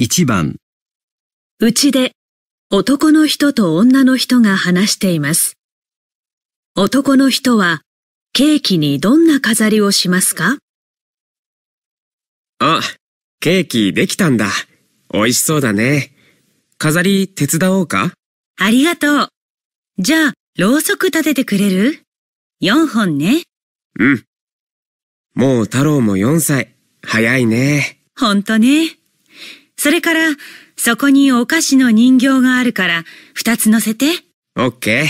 1番うちで男の人と女の人が話しています。男の人はケーキにどんな飾りをしますかあ、ケーキできたんだ。美味しそうだね。飾り手伝おうかありがとう。じゃあ、ろうそく立ててくれる ?4 本ね。うん。もう太郎も4歳。早いね。ほんとね。それから、そこにお菓子の人形があるから、二つ乗せて。オッケー。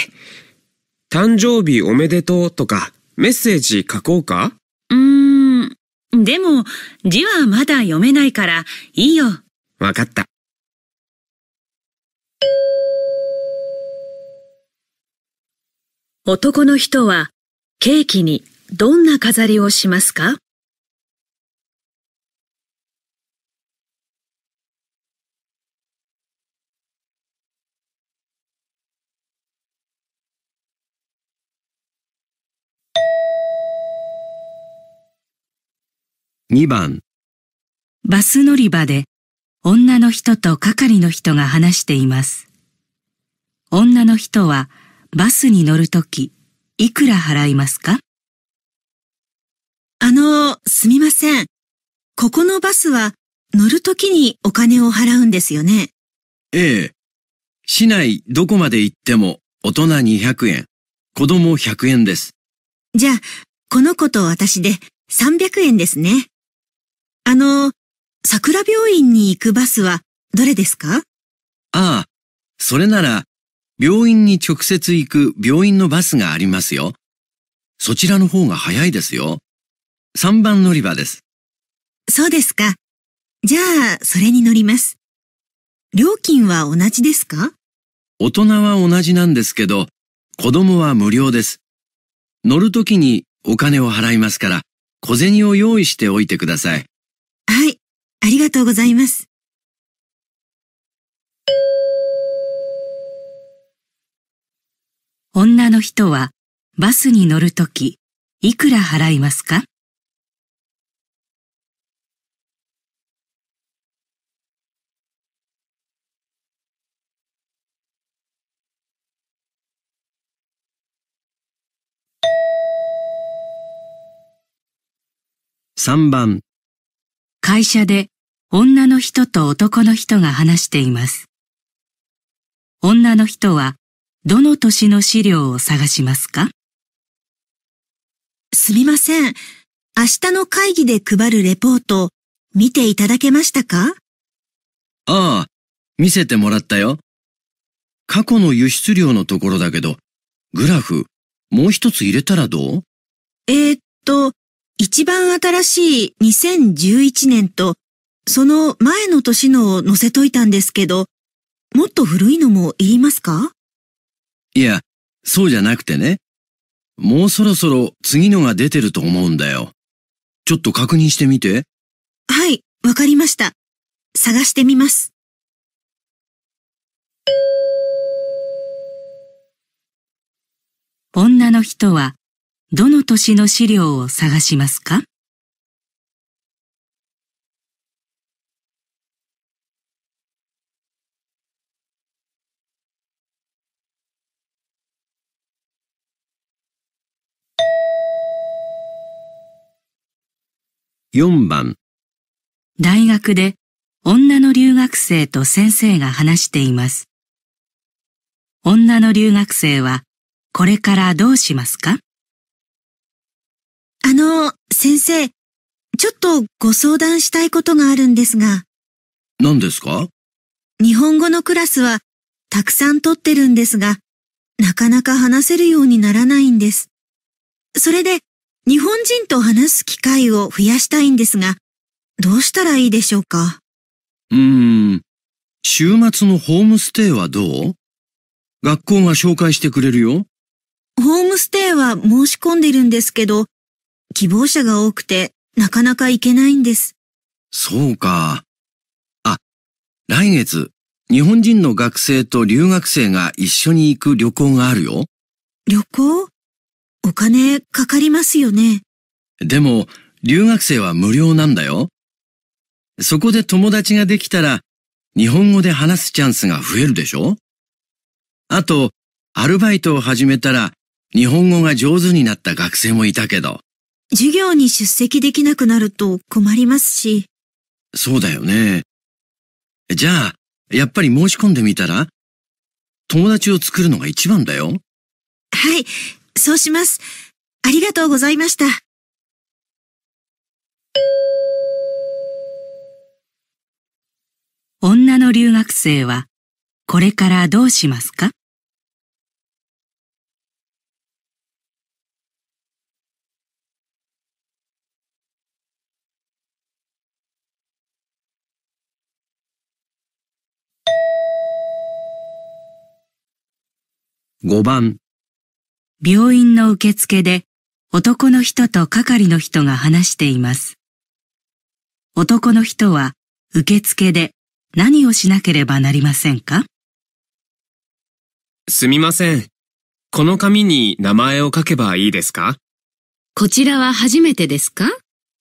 誕生日おめでとうとか、メッセージ書こうかうーん。でも、字はまだ読めないから、いいよ。わかった。男の人は、ケーキにどんな飾りをしますか2番バス乗り場で女の人と係の人が話しています。女の人はバスに乗るときいくら払いますかあの、すみません。ここのバスは乗るときにお金を払うんですよね。ええ。市内どこまで行っても大人200円、子供100円です。じゃあ、この子と私で300円ですね。あの、桜病院に行くバスはどれですかああ、それなら、病院に直接行く病院のバスがありますよ。そちらの方が早いですよ。3番乗り場です。そうですか。じゃあ、それに乗ります。料金は同じですか大人は同じなんですけど、子供は無料です。乗るときにお金を払いますから、小銭を用意しておいてください。はい、ありがとうございます。女の人はバスに乗るとき、いくら払いますか3番会社で女の人と男の人が話しています。女の人はどの年の資料を探しますかすみません。明日の会議で配るレポート見ていただけましたかああ、見せてもらったよ。過去の輸出量のところだけど、グラフ、もう一つ入れたらどうえー、っと、一番新しい2011年と、その前の年のを載せといたんですけど、もっと古いのも言いますかいや、そうじゃなくてね。もうそろそろ次のが出てると思うんだよ。ちょっと確認してみて。はい、わかりました。探してみます。女の人はどの年の資料を探しますか4番大学で女の留学生と先生が話しています。女の留学生はこれからどうしますかあの、先生、ちょっとご相談したいことがあるんですが。何ですか日本語のクラスはたくさん取ってるんですが、なかなか話せるようにならないんです。それで、日本人と話す機会を増やしたいんですが、どうしたらいいでしょうかうーん、週末のホームステイはどう学校が紹介してくれるよ。ホームステイは申し込んでるんですけど、希望者が多くて、なかなか行けないんです。そうか。あ、来月、日本人の学生と留学生が一緒に行く旅行があるよ。旅行お金かかりますよね。でも、留学生は無料なんだよ。そこで友達ができたら、日本語で話すチャンスが増えるでしょあと、アルバイトを始めたら、日本語が上手になった学生もいたけど、授業に出席できなくなると困りますし。そうだよね。じゃあ、やっぱり申し込んでみたら友達を作るのが一番だよ。はい、そうします。ありがとうございました。女の留学生はこれからどうしますか5番病院の受付で男の人と係の人が話しています。男の人は受付で何をしなければなりませんかすみません。この紙に名前を書けばいいですかこちらは初めてですか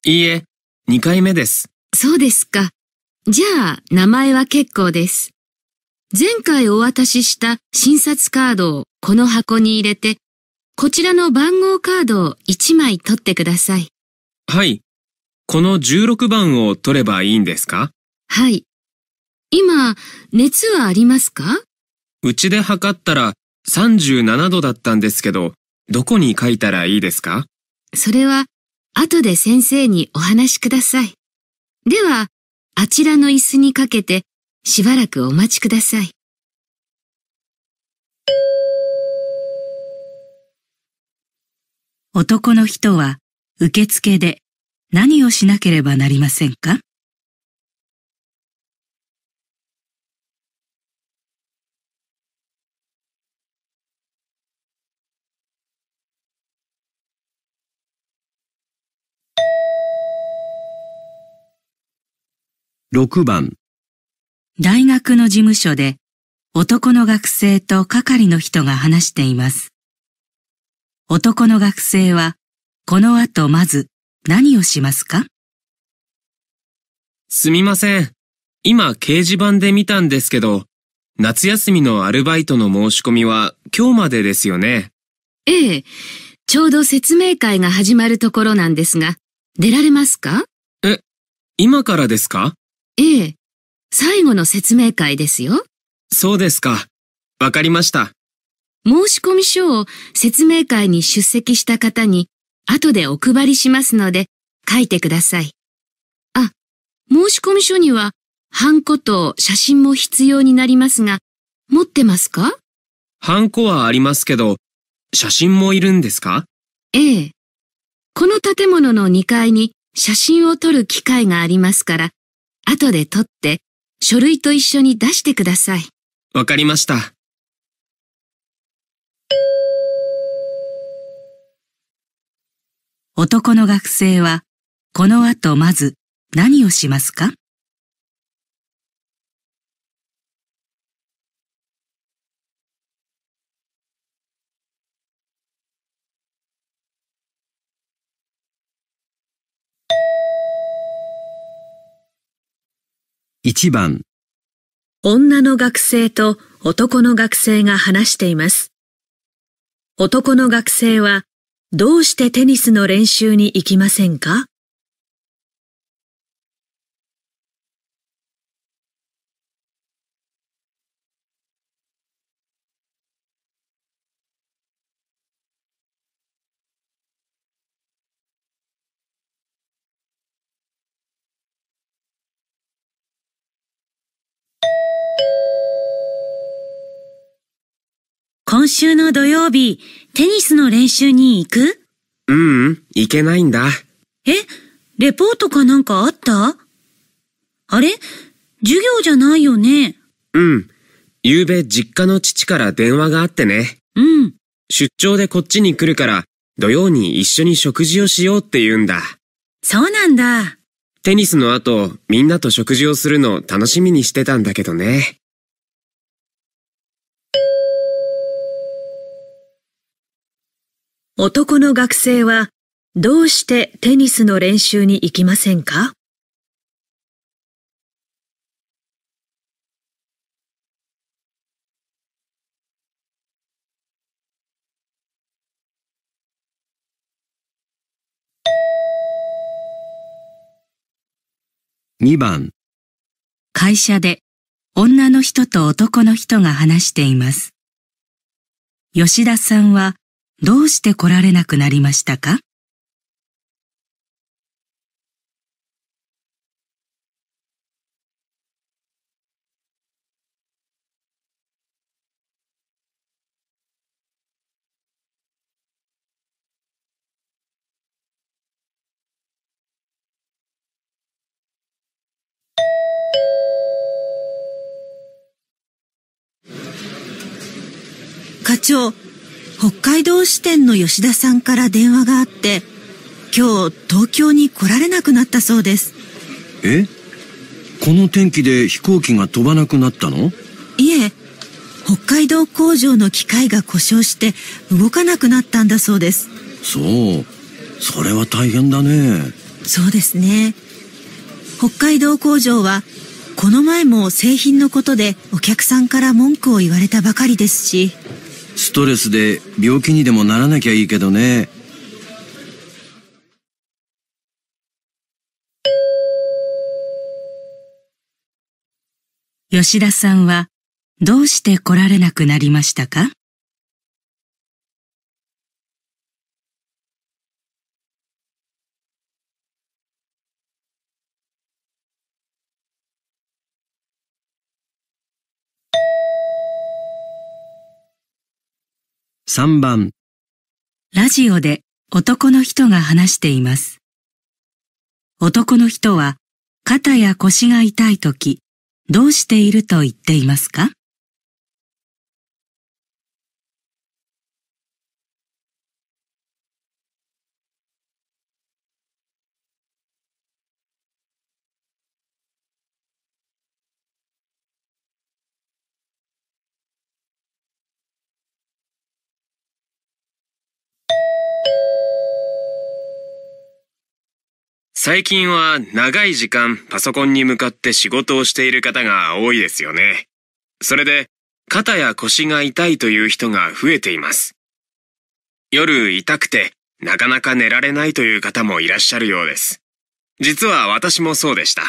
いいえ、2回目です。そうですか。じゃあ、名前は結構です。前回お渡しした診察カードをこの箱に入れて、こちらの番号カードを1枚取ってください。はい。この16番を取ればいいんですかはい。今、熱はありますかうちで測ったら37度だったんですけど、どこに書いたらいいですかそれは、後で先生にお話しください。では、あちらの椅子にかけてしばらくお待ちください。男の人は受付で何をしなければなりませんか6番大学の事務所で男の学生と係の人が話しています。男の学生はこの後まず何をしますかすみません。今掲示板で見たんですけど、夏休みのアルバイトの申し込みは今日までですよね。ええ。ちょうど説明会が始まるところなんですが、出られますかえ、今からですかええ。最後の説明会ですよ。そうですか。わかりました。申込書を説明会に出席した方に後でお配りしますので書いてください。あ、申込書にはハンコと写真も必要になりますが、持ってますかハンコはありますけど、写真もいるんですかええ。この建物の2階に写真を撮る機械がありますから、後で撮って書類と一緒に出してください。わかりました。男の学生は、この後まず何をしますか1番女の学生と男の学生が話しています。男の学生はどうしてテニスの練習に行きませんか週の土曜日、テニスの練習に行くううん、行けないんだ。え、レポートかなんかあったあれ授業じゃないよね。うん。昨べ実家の父から電話があってね。うん。出張でこっちに来るから、土曜に一緒に食事をしようって言うんだ。そうなんだ。テニスの後、みんなと食事をするの楽しみにしてたんだけどね。男の学生はどうしてテニスの練習に行きませんか2番会社で女の人と男の人が話しています。吉田さんはどうして来られなくなりましたか課長北海道支店の吉田さんから電話があって、今日東京に来られなくなったそうです。えこの天気で飛行機が飛ばなくなったのいえ、北海道工場の機械が故障して動かなくなったんだそうです。そう。それは大変だね。そうですね。北海道工場はこの前も製品のことでお客さんから文句を言われたばかりですし。ストレスで病気にでもならなきゃいいけどね。吉田さんはどうして来られなくなりましたか3番ラジオで男の人が話しています。男の人は肩や腰が痛い時、どうしていると言っていますか最近は長い時間パソコンに向かって仕事をしている方が多いですよね。それで肩や腰が痛いという人が増えています。夜痛くてなかなか寝られないという方もいらっしゃるようです。実は私もそうでした。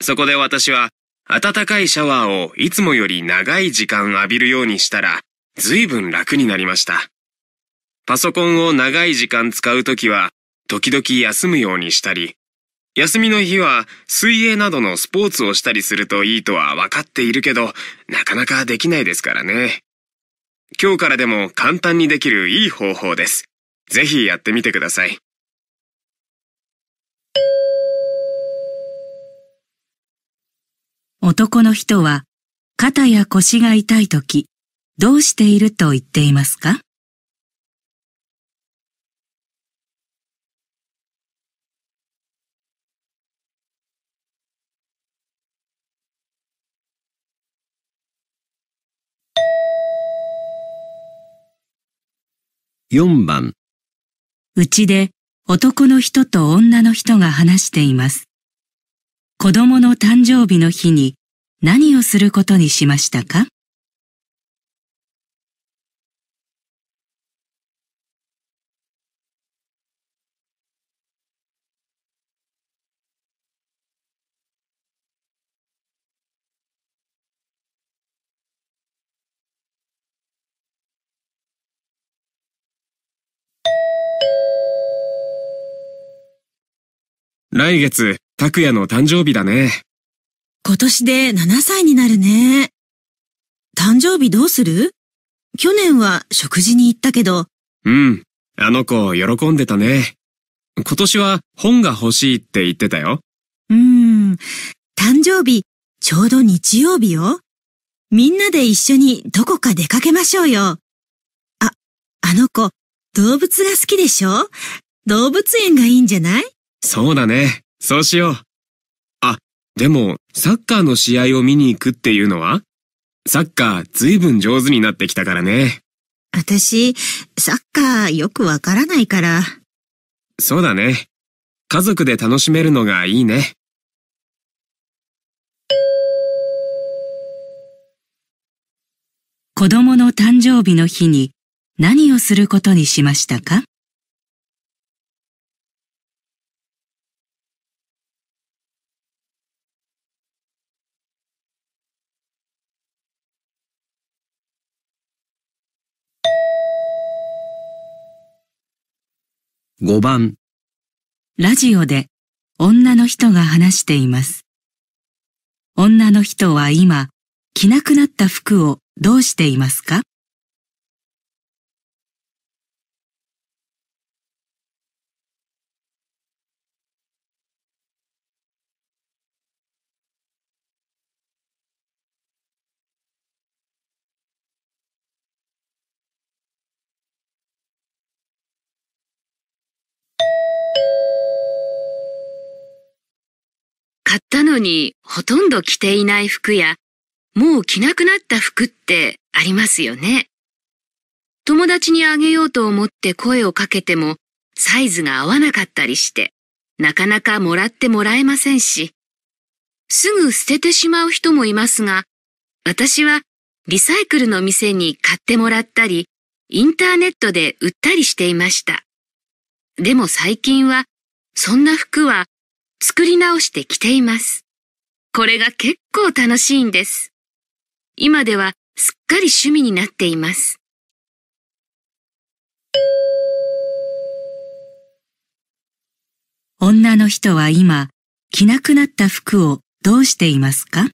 そこで私は暖かいシャワーをいつもより長い時間浴びるようにしたら随分楽になりました。パソコンを長い時間使うときは時々休むようにしたり、休みの日は水泳などのスポーツをしたりするといいとは分かっているけど、なかなかできないですからね。今日からでも簡単にできるいい方法です。ぜひやってみてください。男の人は肩や腰が痛い時、どうしていると言っていますか4番うちで男の人と女の人が話しています。子供の誕生日の日に何をすることにしましたか来月、拓也の誕生日だね。今年で7歳になるね。誕生日どうする去年は食事に行ったけど。うん。あの子、喜んでたね。今年は本が欲しいって言ってたよ。うーん。誕生日、ちょうど日曜日よ。みんなで一緒にどこか出かけましょうよ。あ、あの子、動物が好きでしょ動物園がいいんじゃないそうだね。そうしよう。あ、でも、サッカーの試合を見に行くっていうのはサッカーずいぶん上手になってきたからね。私、サッカーよくわからないから。そうだね。家族で楽しめるのがいいね。子供の誕生日の日に何をすることにしましたか5番ラジオで女の人が話しています。女の人は今着なくなった服をどうしていますか買ったのにほとんど着ていない服や、もう着なくなった服ってありますよね。友達にあげようと思って声をかけても、サイズが合わなかったりして、なかなかもらってもらえませんし、すぐ捨ててしまう人もいますが、私はリサイクルの店に買ってもらったり、インターネットで売ったりしていました。でも最近は、そんな服は作り直して着ています。これが結構楽しいんです。今ではすっかり趣味になっています。女の人は今着なくなった服をどうしていますか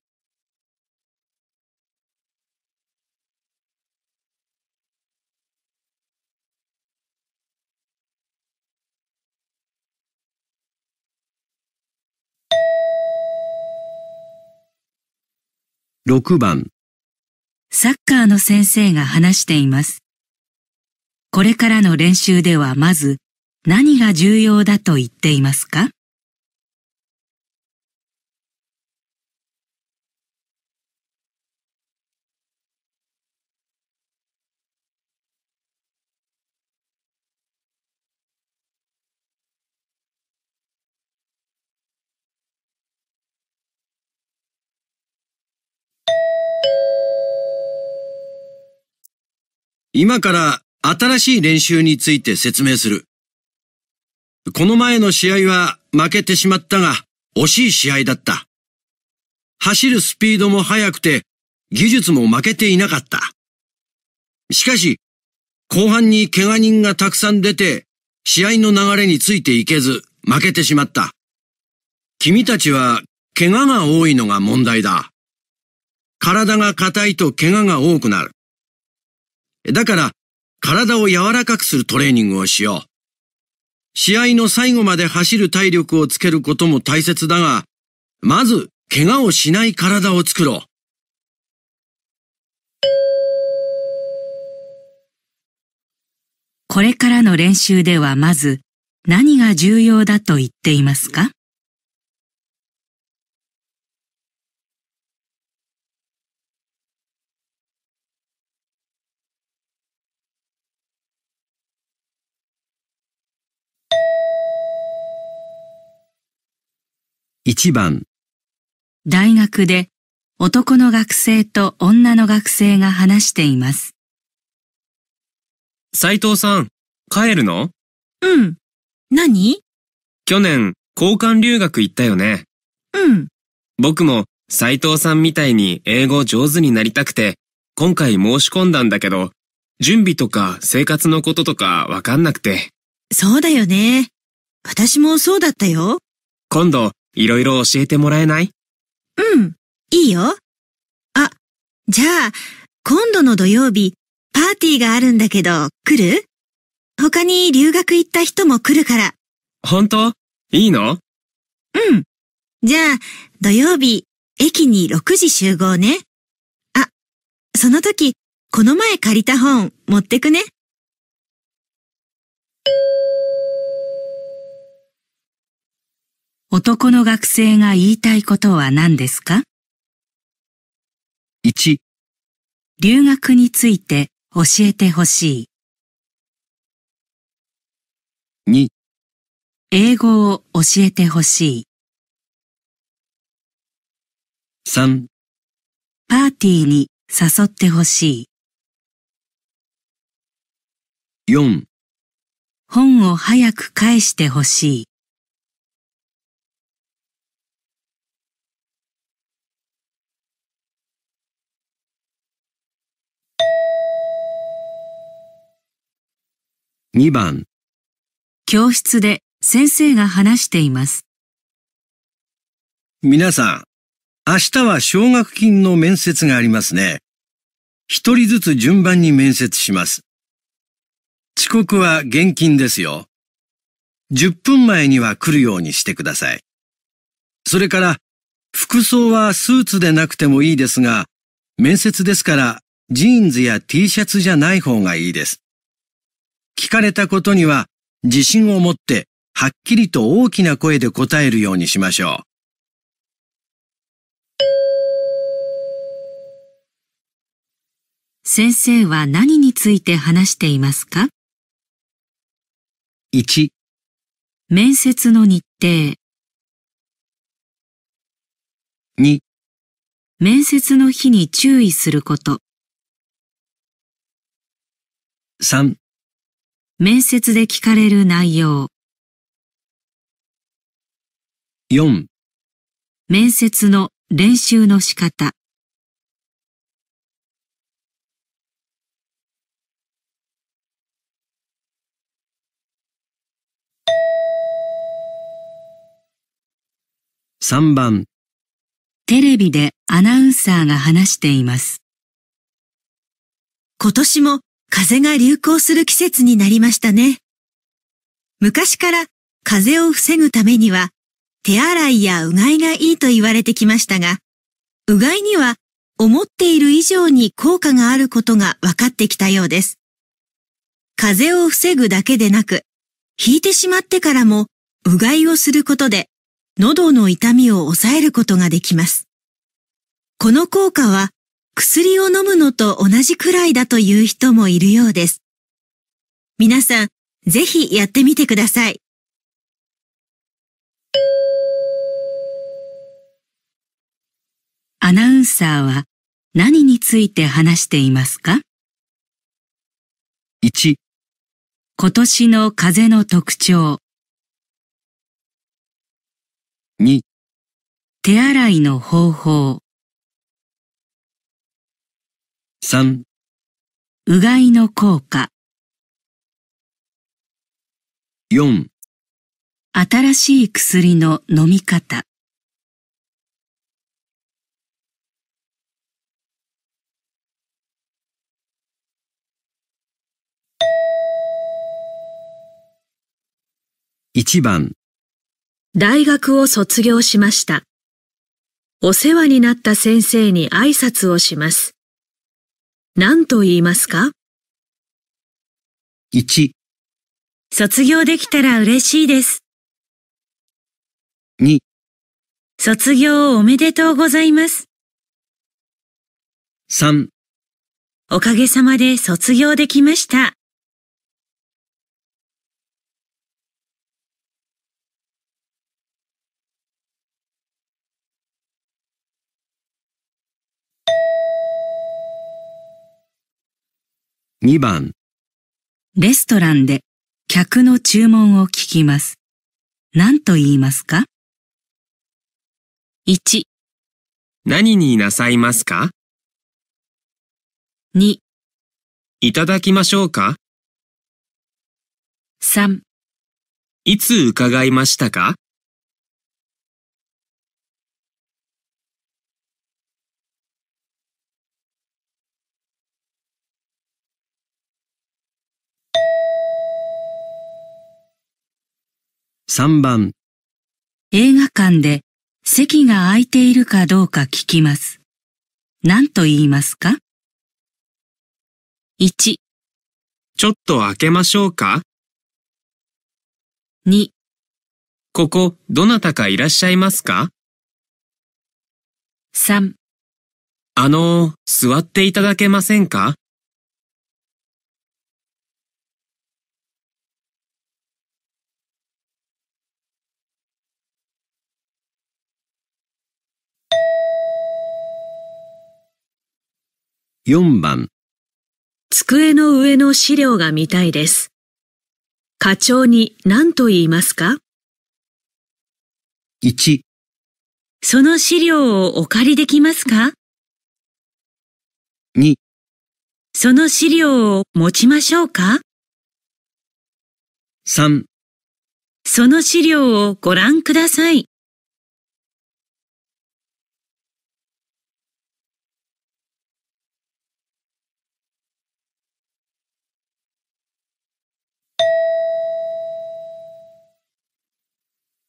6番サッカーの先生が話しています。これからの練習ではまず何が重要だと言っていますか今から新しい練習について説明する。この前の試合は負けてしまったが、惜しい試合だった。走るスピードも速くて、技術も負けていなかった。しかし、後半に怪我人がたくさん出て、試合の流れについていけず、負けてしまった。君たちは、怪我が多いのが問題だ。体が硬いと怪我が多くなる。だから、体を柔らかくするトレーニングをしよう。試合の最後まで走る体力をつけることも大切だが、まず、怪我をしない体を作ろう。これからの練習ではまず何が重要だと言っていますか1番大学で男の学生と女の学生が話しています。斉藤さん、帰るのうん。何去年、交換留学行ったよね。うん。僕も斉藤さんみたいに英語上手になりたくて、今回申し込んだんだけど、準備とか生活のこととかわかんなくて。そうだよね。私もそうだったよ。今度、いろいろ教えてもらえないうん、いいよ。あ、じゃあ、今度の土曜日、パーティーがあるんだけど、来る他に留学行った人も来るから。本当いいのうん。じゃあ、土曜日、駅に6時集合ね。あ、その時、この前借りた本持ってくね。男の学生が言いたいことは何ですか ?1 留学について教えてほしい。2英語を教えてほしい。3パーティーに誘ってほしい。4本を早く返してほしい。2番教室で先生が話しています。皆さん、明日は奨学金の面接がありますね。一人ずつ順番に面接します。遅刻は厳禁ですよ。10分前には来るようにしてください。それから、服装はスーツでなくてもいいですが、面接ですからジーンズや T シャツじゃない方がいいです。聞かれたことには自信を持ってはっきりと大きな声で答えるようにしましょう。先生は何について話していますか ?1 面接の日程2面接の日に注意すること3面接で聞かれる内容4面接の練習の仕方3番テレビでアナウンサーが話しています今年も風が流行する季節になりましたね。昔から風を防ぐためには手洗いやうがいがいいと言われてきましたが、うがいには思っている以上に効果があることが分かってきたようです。風邪を防ぐだけでなく、引いてしまってからもうがいをすることで喉の痛みを抑えることができます。この効果は薬を飲むのと同じくらいだという人もいるようです。皆さん、ぜひやってみてください。アナウンサーは何について話していますか ?1 今年の風の特徴2手洗いの方法3うがいの効果4新しい薬の飲み方一番大学を卒業しました。お世話になった先生に挨拶をします。何と言いますか ?1、卒業できたら嬉しいです。2、卒業おめでとうございます。3、おかげさまで卒業できました。2番レストランで客の注文を聞きます。何と言いますか ?1 何になさいますか ?2 いただきましょうか ?3 いつ伺いましたか3番映画館で席が空いているかどうか聞きます。何と言いますか ?1 ちょっと開けましょうか ?2 ここどなたかいらっしゃいますか ?3 あの、座っていただけませんか4番机の上の資料が見たいです。課長に何と言いますか ?1 その資料をお借りできますか ?2 その資料を持ちましょうか ?3 その資料をご覧ください。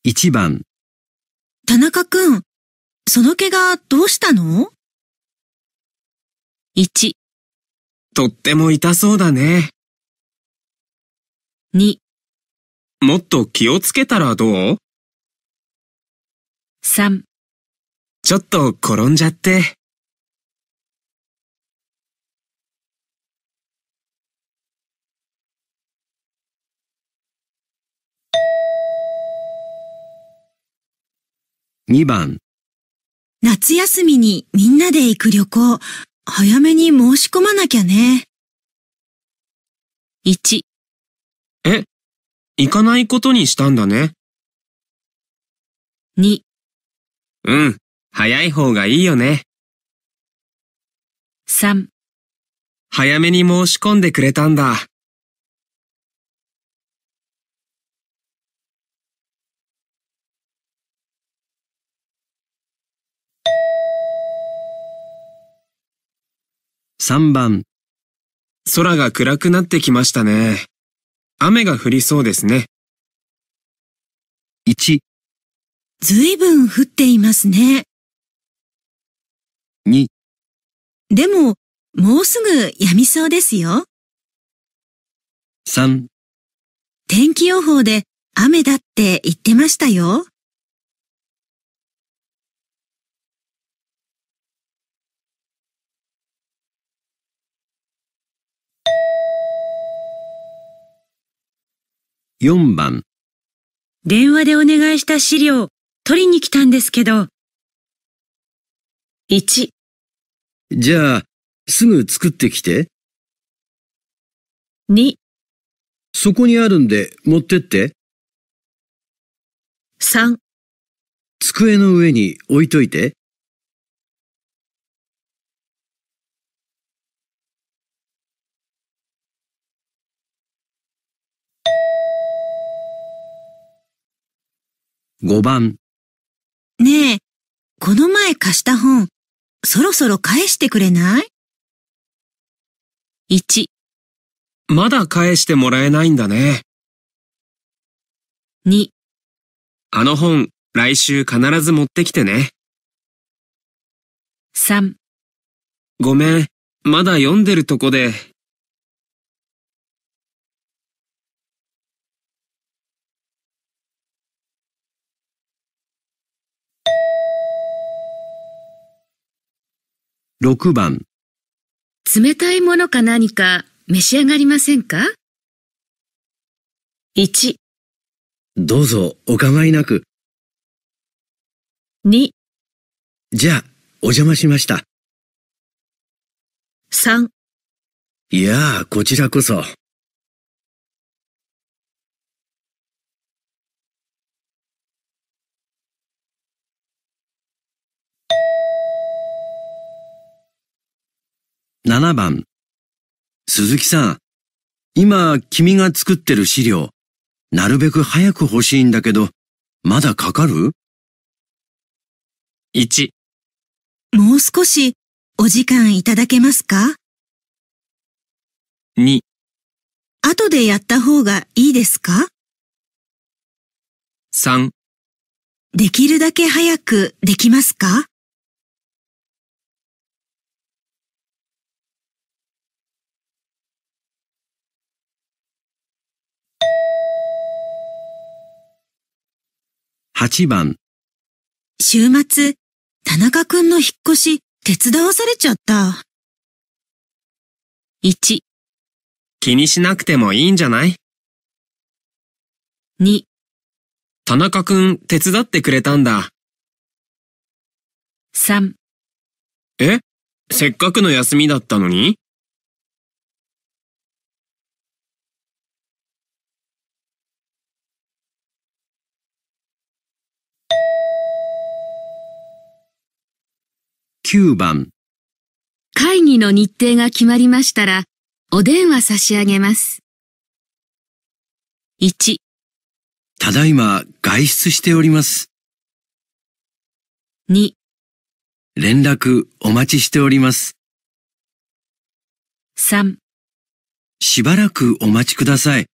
1番田中くん、その毛がどうしたの ?1、とっても痛そうだね。2、もっと気をつけたらどう ?3、ちょっと転んじゃって。2番夏休みにみんなで行く旅行、早めに申し込まなきゃね。1え、行かないことにしたんだね。2うん、早い方がいいよね。3早めに申し込んでくれたんだ。3番。空が暗くなってきましたね。雨が降りそうですね。1。ずいぶん降っていますね。2。でも、もうすぐやみそうですよ。3。天気予報で雨だって言ってましたよ。4番電話でお願いした資料取りに来たんですけど。1じゃあすぐ作ってきて。2そこにあるんで持ってって。3机の上に置いといて。5番。ねえ、この前貸した本、そろそろ返してくれない ?1。まだ返してもらえないんだね。2。あの本、来週必ず持ってきてね。3。ごめん、まだ読んでるとこで6番冷たいものか何か召し上がりませんか ?1 どうぞお構いなく2じゃあお邪魔しました3いやあこちらこそ。7番。鈴木さん、今君が作ってる資料、なるべく早く欲しいんだけど、まだかかる ?1。もう少しお時間いただけますか ?2。後でやった方がいいですか ?3。できるだけ早くできますか8番。週末、田中くんの引っ越し、手伝わされちゃった。1。気にしなくてもいいんじゃない ?2。田中くん、手伝ってくれたんだ。3。えせっかくの休みだったのに9番会議の日程が決まりましたら、お電話差し上げます。1、ただいま外出しております。2、連絡お待ちしております。3、しばらくお待ちください。